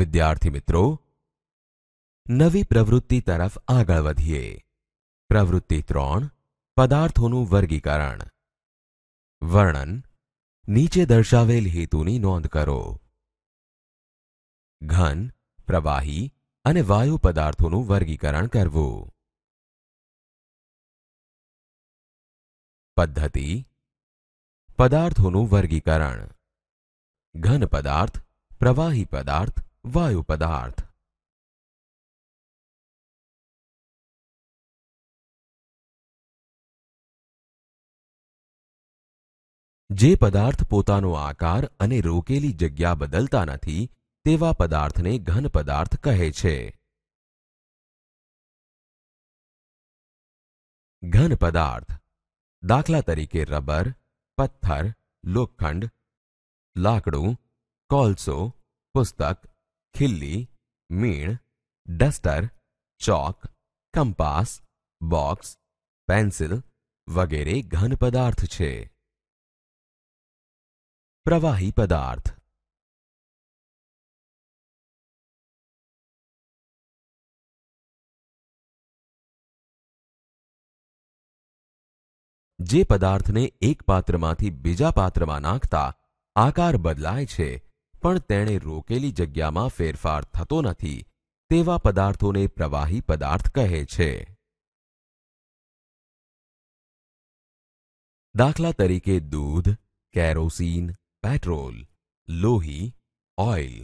विद्यार्थी मित्रों नई प्रवृत्ति तरफ આગળ વધिए प्रवृत्ति 3 पदार्थोंનું વર્ગીકરણ વર્ણન નીચે દર્શાવેલ હેતુની નોંધ કરો ઘન પ્રવાહી અને વાયુ પદાર્થોનું વર્ગીકરણ કરો પદ્ધતિ पदार्थोंનું વર્ગીકરણ ઘન પદાર્થ પ્રવાહી પદાર્થ वायु पदार्थ जे पदार्थ પોતાનો આકાર અને રોકેલી જગ્યા બદલતા નથી તેવા पदार्थને ઘન પદાર્થ કહે છે ઘન પદાર્થ દાખલા તરીકે રબર પથ્થર લોખંડ લાકડો કલ્સો પુસ્તક खिल्ली मीण duster chalk compass box pencil वगैरह घन पदार्थ छे प्रवाही पदार्थ जे पदार्थ ने एक पात्र में बीजा पात्र में नाखता आकार बदलाय छे, पण टेणे रोकेली जगहमा फेरफार થતો નથી તેવા પદાર્થોને પ્રવાહી પદાર્થ કહે છે. दाखला तरीके दूध, કેરોસીન, પેટ્રોલ, લોહી, ઓઈલ,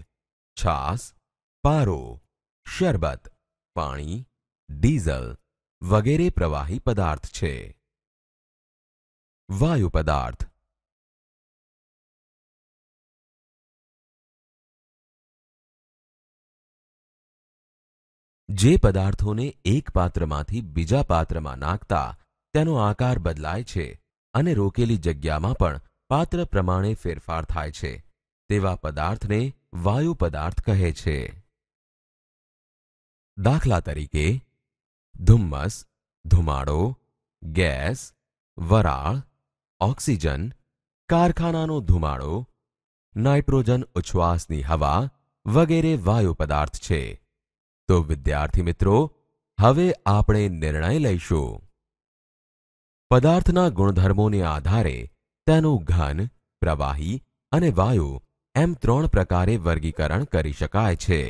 છાસ, પારો, શરબત, पाणी, ડીઝલ વગેરે પ્રવાહી પદાર્થ છે. वायू પદાર્થ જે પદાર્થોને એક પાત્રમાંથી બીજા પાત્રમાં નાખતા તેનો આકાર બદલાય છે અને રોકેલી જગ્યામાં પણ પાત્ર પ્રમાણે ફેરફાર થાય છે તેવા પદાર્થને વાયુ પદાર્થ કહે છે દાખલા તરીકે ધુમ્મસ ધુમાડો ગેસ વરાળ ઓક્સિજન કારખાનાનો ધુમાડો નાઇટ્રોજન ઉચ્છ્વાસની હવા વગેરે વાયુ પદાર્થ છે તો વિદ્યાર્થી મિત્રો હવે આપણે નિર્ણય લઈશું પદાર્થના ગુણધર્મોને આધારે તેનું ઘન પ્રવાહી અને વાયુ એમ ત્રણ પ્રકારે વર્ગીકરણ કરી શકાય છે